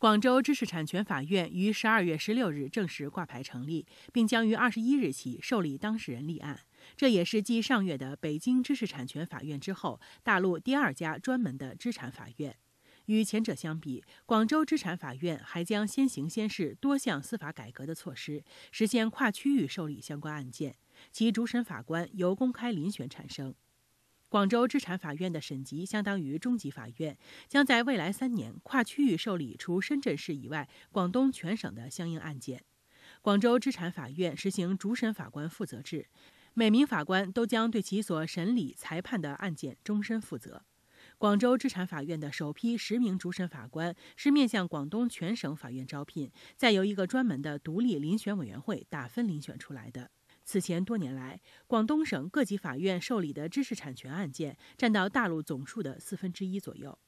广州知识产权法院于十二月十六日正式挂牌成立，并将于二十一日起受理当事人立案。这也是继上月的北京知识产权法院之后，大陆第二家专门的知产法院。与前者相比，广州知产法院还将先行先试多项司法改革的措施，实现跨区域受理相关案件。其主审法官由公开遴选产生。广州知产法院的审级相当于中级法院，将在未来三年跨区域受理除深圳市以外广东全省的相应案件。广州知产法院实行主审法官负责制，每名法官都将对其所审理裁判的案件终身负责。广州知产法院的首批十名主审法官是面向广东全省法院招聘，再由一个专门的独立遴选委员会打分遴选出来的。此前多年来，广东省各级法院受理的知识产权案件占到大陆总数的四分之一左右。